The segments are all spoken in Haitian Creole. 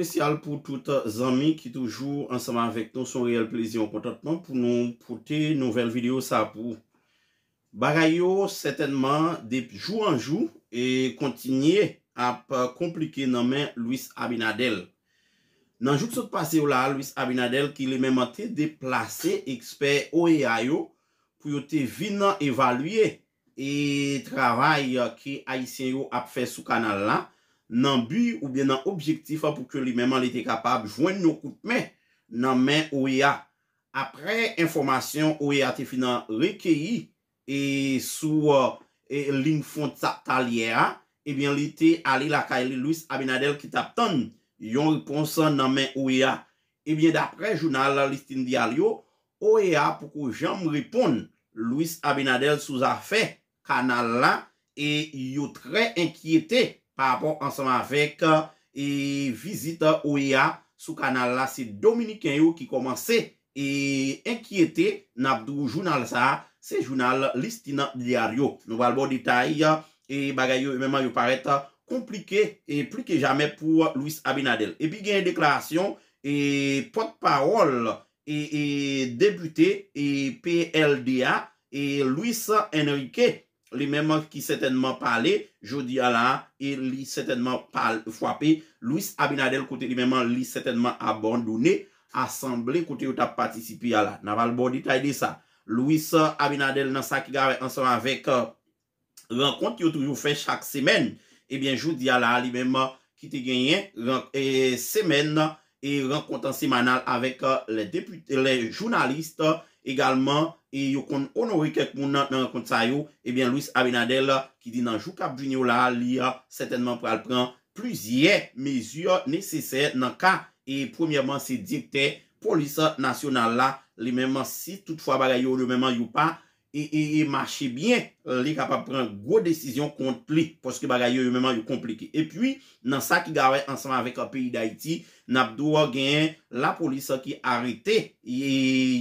Spesyal pou tout zami ki toujou ansama vek nou son real plezyon kontatman pou nou pote nouvel video sa pou bagay yo setenman de jou an jou e kontinye ap komplike nanmen Louis Abinadel. Nanjou k sot pase yo la Louis Abinadel ki le menmante deplase eksper oye a yo pou yo te vinan evalye e travay ki a isen yo ap fe sou kanal la. nan by oubyen nan objektif pou ke li menman li te kapab jwen nou koutme nan men OEA. Apre informasyon OEA te finan rekeyi e sou uh, e lin fon ta talye a, ebyen li te ali la kay li Louis Abinadel ki tapton yon riponsan nan men OEA. Ebyen dapre jounal la listin dialyo, OEA pou ko jam ripon Louis Abinadel sou za fe kanal la e yon tre enkyete. Ha bon, anseman vek, e vizit OEA sou kanal la, se Dominik en yo ki komanse, e enkyete napdou jounal sa, se jounal listi nan diaryo. Nou valbo detay, e euh, bagay yo, e menman yo parete euh, komplike, e plike jame pou euh, Louis Abinadel. E pi gen deklarasyon, e pot parol, e debute, e PLDA, e Louis Enrique Abinadel. Li menman ki setenman pale, jou di ala, e li setenman fwape, Louis Abinadel kote li menman li setenman abondone, asemble kote yo ta patisipi ala. Na valbo ditay de sa. Louis Abinadel nan sa ki gare, ansan avèk uh, renkont yo toujou fè chak semen, ebyen jou di ala, li menman ki te genyen, e, semen nan, e renkontan semanal avèk uh, le jounalist, egalman, E yo kon onori kek moun nan rekont sa yo, ebyen eh Louis Abinadel ki di nan Jouka Brignola li eh, a setenman pral pran plizye mezur neseser nan ka. E premiyaman se dikte polisa nasyonal la, li menman si tout fwa bagay yo, li menman yo pa. E, e, e marche bien euh, Li kapap pren go desisyon kont li Poske bagay yo yo mèman yo komplike E pwi nan sa ki gare ansama vek Piri d'Aiti Napdou wagen la polis ki arete e,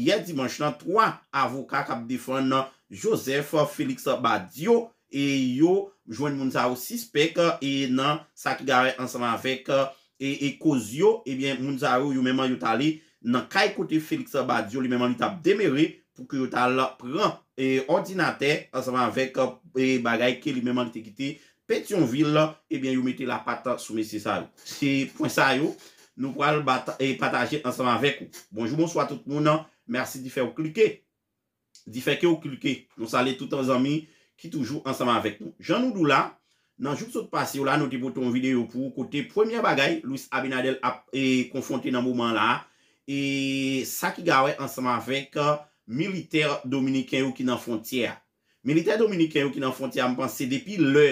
Ye dimanche nan Tro avoka kap defon Joseph Felix Badio E yo jwen mounzaru Sispek e nan sa ki gare Ansama vek e koz yo Ebyen mounzaru yo mèman yo tali Nan ka ekote Felix Badio Li mèman li tap demere pou ki yo ta la pran e ordinater ansaman vek e bagay ke li meman ki te kiti. Pet yon vil la, ebyen yo mete la pata sou mese sa yo. Se pon sa yo, nou kwa el pataje ansaman vek yo. Bonjou monswa tout moun, mersi di fe ou klike. Di fe ke ou klike, nou sa le tout an zami ki toujou ansaman vek nou. Jan nou dou la, nan joun sot pasi yo la, nou te boton videyo pou kote premye bagay, Louis Abinadel ap konfonte nan mouman la, e sa ki gawe ansaman vek a, Militer Dominiken yo ki nan frontiya Militer Dominiken yo ki nan frontiya Mpansi depi le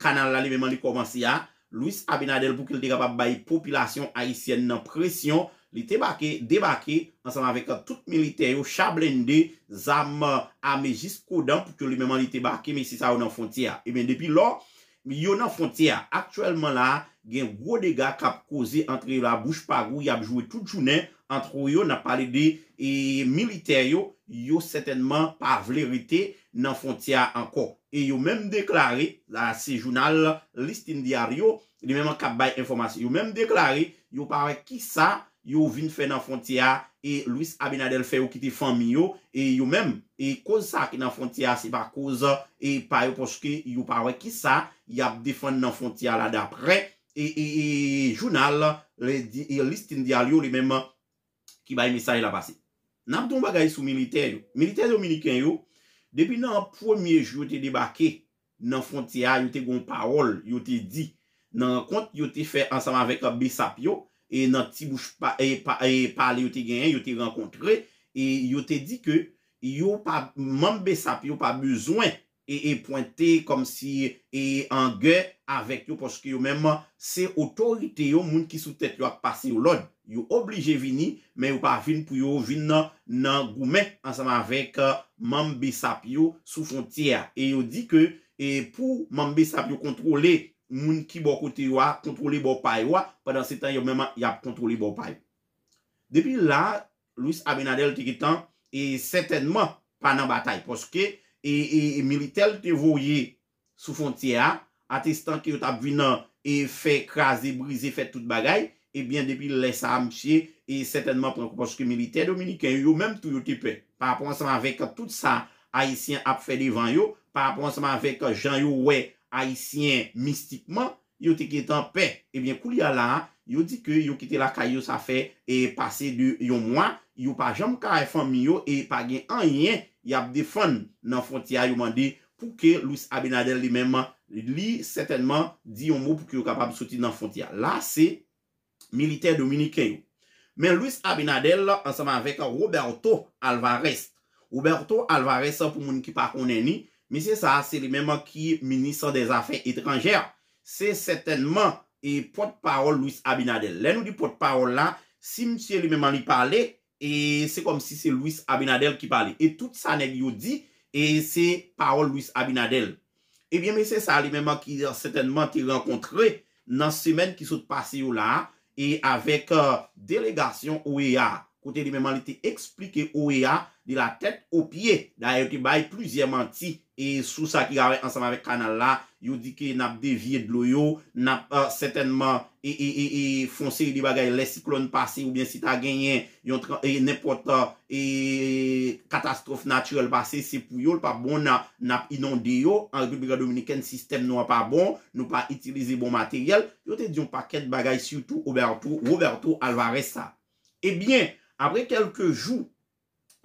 Kanal la li menman li komansi ya Louis Abinadel pou ki li te kapab bay Popilasyon Haitien nan presyon Li tebake, debake Ansama vek tout militer yo Chablende, zame, ame jis kodan Pou ki li menman li tebake Men si sa ou nan frontiya Depi lo, yo nan frontiya Aktuelman la gen gwo dega kap koze Antre yo la bouche pa gou Yabjowe tout jounen antrou yo nan pale de e militer yo, yo setenman pa vlerite nan fontia anko. E yo menm deklari la se jounal listin diaryo li menm kap bay informasyon. Yo menm deklari, yo pare ki sa yo vin fe nan fontia e Louis Abinadel fe ou ki te fanmi yo e yo menm, e koz sa ki nan fontia se pa koz, e pa yo poske, yo pare ki sa yap defan nan fontia la da pre e jounal listin diaryo li menm Ki baye mesaj la basi. N ap don bagay sou militer yo. Militer dominikyan yo. Depi nan premier jou yo te debake. Nan frontiya yo te goun parol. Yo te di. Nan kont yo te fe ansama vek a besap yo. E nan ti bouche e pa. E pale yo te genyen. Yo te renkontre. E yo te di ke. Yo man besap yo pa bezwen. E, e pointe kom si. E an gè avèk yo. Poske yo menman se otorite yo. Moun ki sou tèt yo ap pase yo lodj. Yo oblije vini, men yo pa vin pou yo vin nan goumen ansanman vek uh, mambe sap yo sou fontye a. E yo di ke e pou mambe sap yo kontrole moun ki bo kote yo a, kontrole bo paye yo a, padan se tan yo mèman ya kontrole bo paye. Depi la, Louis Abinadel te kitan, e sentenman pa nan batay, poske e, e, e militel te voye sou fontye a, atestan ki yo tap vin nan e fe krasi, brizi, fe tout bagay, ebyen eh depi lè sa amsye, e setenman prokoposke milite dominiken, yo mèm tou yo te pe. Par pwansman avèk tout sa, haisyen ap fè devan yo, par pwansman avèk jan yo wè, haisyen mistikman, yo te ketan pe. Ebyen eh kou liya la, yo di ke yo kite la kayo sa fè, e pase de yon mwa, yo pa jam kare fon miyo, e pa gen an yen, yap defon nan fon tia yo mande, pou ke lous abinadel li mèmman, li setenman di yon mwo, pou ki yo kapab soti nan fon tia. La se, Militer Dominikè yo. Men Louis Abinadel anseman vek Roberto Alvarez. Roberto Alvarez an pou moun ki pa konen ni. Mese sa, se li menman ki minisan de zafen etranjer. Se setenman, e pot parol Louis Abinadel. Len nou di pot parol la, si msie li menman li pale, e se kom si se Louis Abinadel ki pale. E tout sa neg yo di, e se parol Louis Abinadel. Ebyen mese sa, li menman ki setenman ti renkontre nan semen ki sot pase yo la, E avek uh, delegasyon OEA, kote di menman li te eksplike OEA, li la tet opye, da yo te bay pluzye manti. E sou sa ki gare ansama vek kanal la, yo dike nap devye dlo yo, nap, ah, setenman, e, e, e, e fonseri di bagay, lesiklon pase, ou bien si ta genyen, yon tra, e, nepotan, uh, e, katastrofe naturel pase, se pou yo, lpa bon, nap, nap inonde yo, an republike dominiken sistem nou a pa bon, nou pa itilize bon materyel, yo te diyon paket bagay, syoutou, oberto, oberto, alvare sa. E bien, apre kelke jou,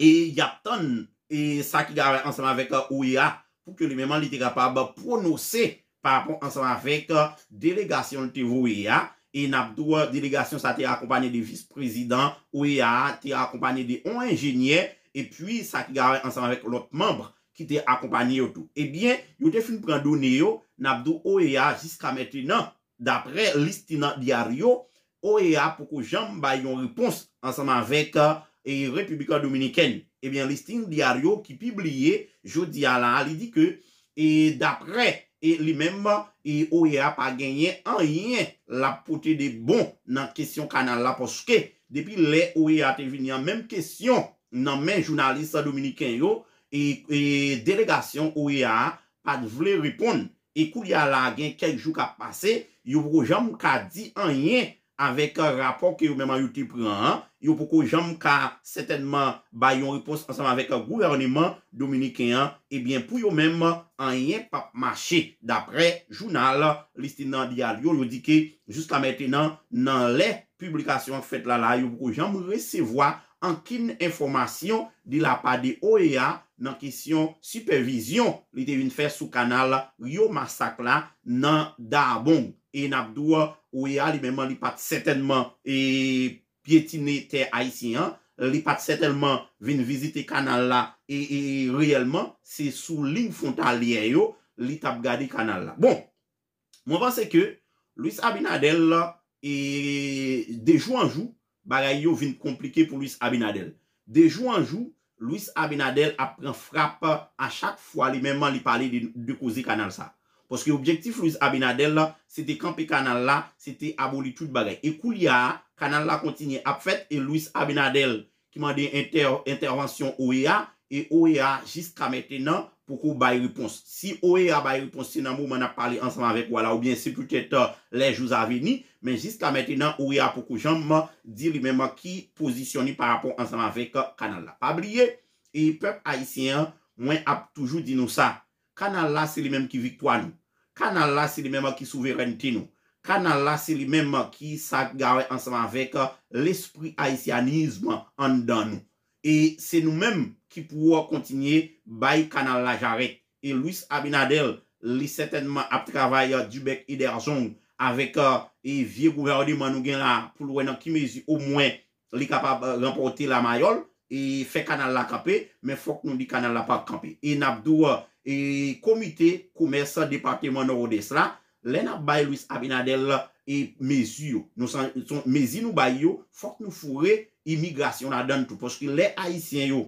e, yap ton, E sa ki gare anseman vek uh, OEA pou ke li menman li te kapab pronose parpon anseman vek uh, delegasyon te vo OEA. E, e nabdou uh, delegasyon sa te akompanyen de vice-prezident OEA, te akompanyen de on ingenier. E pwi sa ki gare anseman vek lot membre ki te akompanyen yo tou. Ebyen, yo te fin prendo neo nabdou OEA jiska metinan. Dapre listinan diaryo, OEA pou ko jambay yon repons anseman vek... E republika dominiken, ebyen eh listin diaryo ki pibliye, jo di ala, li di ke, e dapre, e li memba, e OEA pa genyen anyen la pote de bon nan kesyon kanal la poske. Depi le OEA televinyan, menm kesyon nan men jounalisa dominiken yo, e, e delegasyon OEA pa vle ripon, e kou li ala geny kek jou ka pase, yo vro jamou ka di anyen. avec un rapport que vous-même avez été pris, pouvez vous pouvez certainement bah une réponse ensemble avec le gouvernement dominicain, et hein. eh bien pour vous-même, hein, rien pas marché. D'après le journal, Listina Diallo, vous dit que jusqu'à maintenant, dans les publikasyon fet la la yo boko janm resevoa an kin informasyon di la pa de OEA nan kisyon supervizyon li te vin fè sou kanal yo masak la nan da abon. E napdou OEA li mèman li pat sètenman e piétine te Aisyen, li pat sètenman vin vizite kanal la e, e rèyèlman se sou ling fontal li en yo li tap gadi kanal la. Bon, mwen vansè ke Louis Abinadel la, E dejou anjou, bagay yo vin komplike pou Louis Abinadel. Dejou anjou, Louis Abinadel ap pren frap a chak fwa li menman li pale de koze kanal sa. Poske objektif Louis Abinadel la, se te kampe kanal la, se te aboli tout bagay. E kou li a, kanal la kontinye ap fet, e Louis Abinadel ki man de intervansyon OEA, e, e OEA jiska mettenan. Poukou bayi ripons. Si ouye a bayi ripons, sinan mou man ap pale ansanman vek wala ou bien se poutet euh, lejouz avini. Men jiska metenan, ouye a poukou janman di li menman ki posisyon ni parapon ansanman vek euh, kanal la. A blye, e pep Haitien mwen ap toujou di nou sa. Kanal la se li menman ki vitwa nou. Kanal la se li menman ki souveren ti nou. Kanal la se li menman ki sak gare ansanman vek euh, l'espri Haitianisme an dan nou. E se nou menm ki pouwa kontinye bayi kanal la jarre. E Louis Abinadel li setenman ap travaye Dubek Ederzong avek uh, e vie gouverdi manou gen la pou lwen an ki mezi ou mwen li kapap uh, rempote la mayol. E fe kanal la kape, men fok nou di kanal la pa kape. E napdou uh, e komite koumese Departement Norodes la le nap bayi Louis Abinadel la E mezi yo, mezi nou bay yo, fok nou fure imigrasyon la dan tout. Poske le Haitien yo,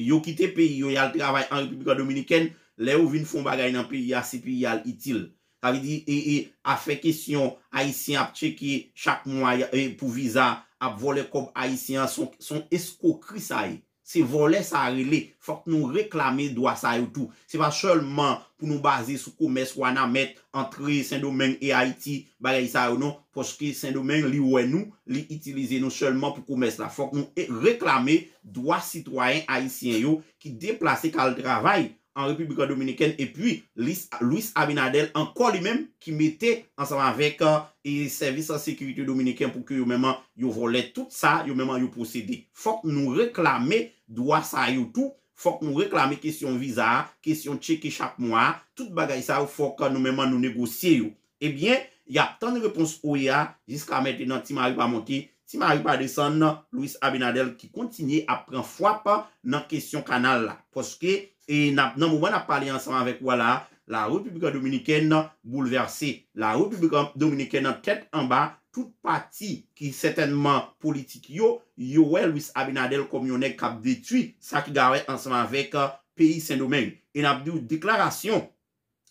yo kite pe, yo yal travay an Republika Dominiken, le ou vin fon bagay nan pe, yal sepe, yal itil. Tavi di, e, e a fe kesyon Haitien ap cheke chak moua e, pou viza ap vole kob Haitien, son esko krisay. se volè sa rele, fòk nou reklamè doa sa yo tou. Se pa chèlman pou nou baze sou koumès wana met antre Saint-Domingue et Haïti bagay sa yo nou, pòske Saint-Domingue li wè nou, li itilize nou chèlman pou koumès la. Fòk nou e reklamè doa sitwayen Haïtien yo ki deplase kal travay an Republika Dominikèn, e pi Louis Abinadel, an kol li mèm ki metè ansavan vek e euh, servis an sekiriti Dominikèn pou ki yo mèman yo volè tout sa, yo mèman yo posède. Fòk nou reklamè Dwa sa yo tou, fok nou reklame kesyon viza, kesyon cheke chak mwa, tout bagay sa ou fok nou menman nou negosye yo. Ebyen, ya tan de repons ou ya, e jiska mette nan Timaripa Monki, Timaripa Desan nan Louis Abinadel ki kontinye apren fwa pa nan kesyon kanal la. Poske, e nan mouman ap pale ansan avèk wala, la Republika Dominikè nan bouleverse, la Republika Dominikè nan ket anba, Tout pati ki setenman politik yo, yo we Louis Abinadel Komionek kap detui sa ki gare ansaman vek euh, P.I. Saint-Domingue. En ap di ou deklarasyon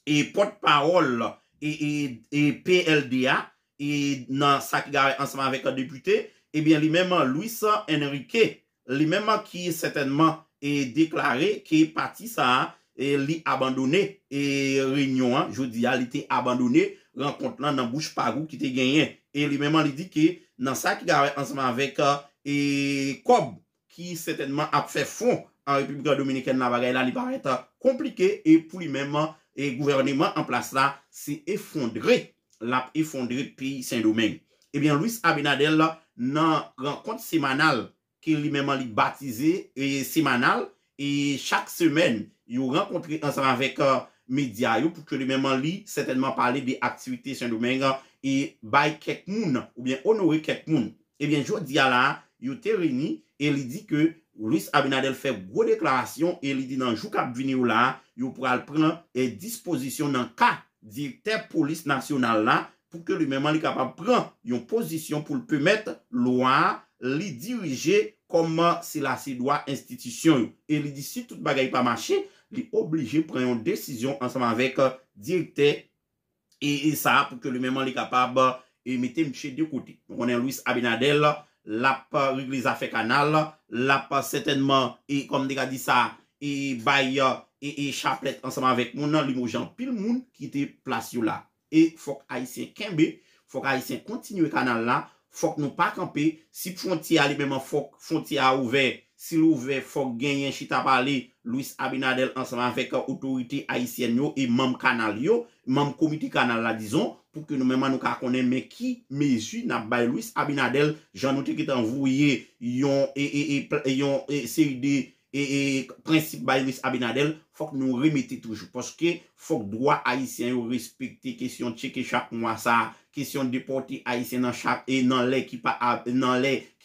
e pot parol e P.L.D.A. e nan sa ki gare ansaman vek depute, ebyen li menman Louis Henrique, li menman ki setenman e deklaré ki pati sa a, E li abandone, e renyon, jodi ya, li te abandone, renkont nan bouche parou ki te genyen. E li menman li di ki, nan sa ki gare ansman vek kob ki setenman ap fe fon an Republika Dominikene Navagay, la li parete komplike, pou li menman, gouverneman an plas la se efondre, lap efondre pi Saint-Domingue. Louis Abinadel nan renkont semanal ki li menman li batize, semanal, e chak semen, yo renkontri ansan anvek euh, media yo pou ke li menman li setenman pale de aktivite Saint-Domingue e bay Kekmoun ou bien onore Kekmoun. Ebyen, eh jo diya la, yo te reni e li di ke Louis Abinadel fè gwo deklarasyon e li di nan jou kap vini ou la, yo pral pren e disposisyon nan ka di te polis nasyonal la pou ke li menman li kapap pren yon posisyon pou l'pemet loa li dirije koman se la se doa institisyon yo. E li di si tout bagay pa mache, li oblije preyon desisyon anseman vek uh, dirite e, e sa pou ke li menman li kapab uh, e mette mche dekote. Mwen konen Louis Abinadel, lap uh, Ruglis Afekanal, lap setenman, e kom dekadi sa, e Baye, e Chaplet anseman vek mounan, li moujan pil moun ki te plasyou la. E fok Aïsien Kembe, fok Aïsien kontinu kanal la, fok nou pa Kempe, sip fonti a li menman, fok fonti a ouvek, Si lou ve fok genyen chita pale, Louis Abinadel anseman vek otorite aisyen yo e mam kanal yo, mam komite kanal la dizon, pou ke nou menman nou ka konen me ki me yisi na bay Louis Abinadel, janote ki tan vouye yon e se ide E prinsip bay Louis Abinadel Fok nou remete toujou Fok dwa Haitien yo respekte Kesyon cheke chak mwa sa Kesyon depote Haitien nan chak E nan le ki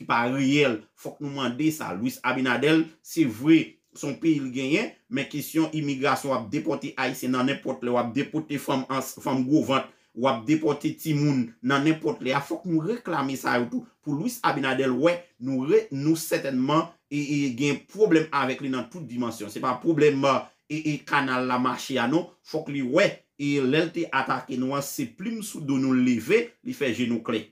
pa real Fok nou mande sa Louis Abinadel se vre Son pe il genyen Men kesyon imigras wap depote Haitien nan nepotle Wap depote Fom Govant Wap depote Timoun nan nepotle Fok nou reklame sa yo tou Pou Louis Abinadel wè Nou re nou setenman E, e gen problem avek li nan tout dimensyon Se pa problem euh, e, e kanal la machi anon Fok li we E lel te atake nou an se plim sou do nou leve Li feje nou kle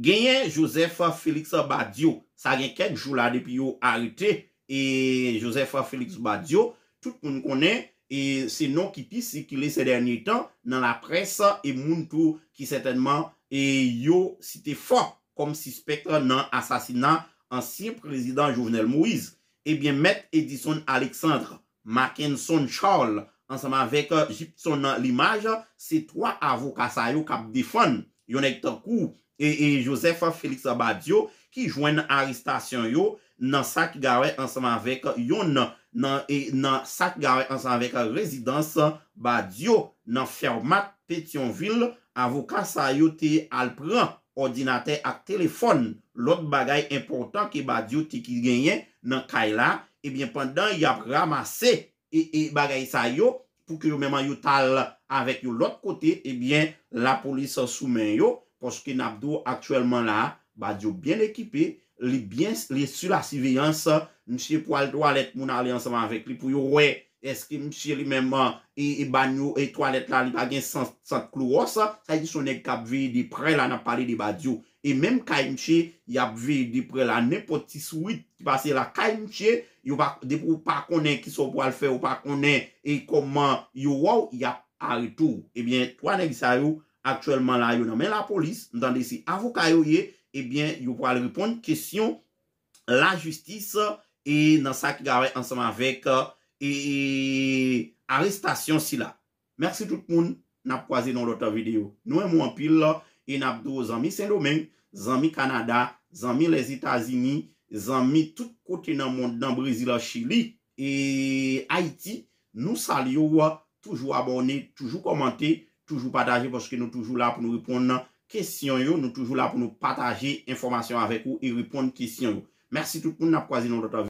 Genyen Joseph Felix Badiou Sa gen kenjou la depi yo arete E Joseph Felix Badiou Tout moun konen E se non ki pis se kile se denye tan Nan la presa e moun tou Ki setenman e, yo site fwa Kom si spek nan asasinan ansyen prezident Jovenel Moïse, ebyen eh Met Edison Alexandre, Mackinson Charles, ansenman vek Jibson Limaj, se 3 avokasa yo kap defon, Yonek Takou, e Joseph Felix Badiou, ki jwen aristasyon yo, nan sak gare ansenman vek yon, nan sak gare ansenman vek rezidans Badiou, nan fermat Petionville, avokasa yo te Alperin, Ordinatè ak telefon, lòt bagay impotant ki ba diyo ti ki genyen nan kay la, ebyen eh pandan y ap ramase e eh, eh, bagay sa yo pou ki yo mèman yo tal avèk yo lòt kote, ebyen la polis soumen yo, poske nabdo aktuelman la, ba diyo bien ekipè, li su la siviyans, msye pou al do alèk moun alè ansaman avèk li pou yo wè. Eske mche li menman e uh, banyo e toalet la li bagen san klo osa uh, Sa yi sonen kapve di pre la nan pale di badyo E menm ka yi mche yi apve di pre la ne poti souit Ki pase la ka yi mche Yow pa konen ki sou po al fe Yow pa konen e koman yow waw Yow ap aritou Ebyen toanen ki sa yow Aksuelman la yow nan men la polis Nan desi avokay yow ye Ebyen yow po al ripon kesyon La justis E nan sa ki gare ansama vek uh, E, e arrestasyon si la. Mersi tout moun na pwaze nan lota videyo. Nou e mwampil la, e napdou zanmi Saint-Domingue, zanmi Kanada, zanmi les Etats-Unis, zanmi tout kote nan monde, nan Brezila, Chili, e Haiti. Nou sali yo wak, toujou abone, toujou komante, toujou pataje, pwoske nou toujou la pou nou reponde nan kesyon yo. Nou toujou la pou nou pataje informasyon avek yo, e reponde kesyon yo. Mersi tout moun na pwaze nan lota videyo.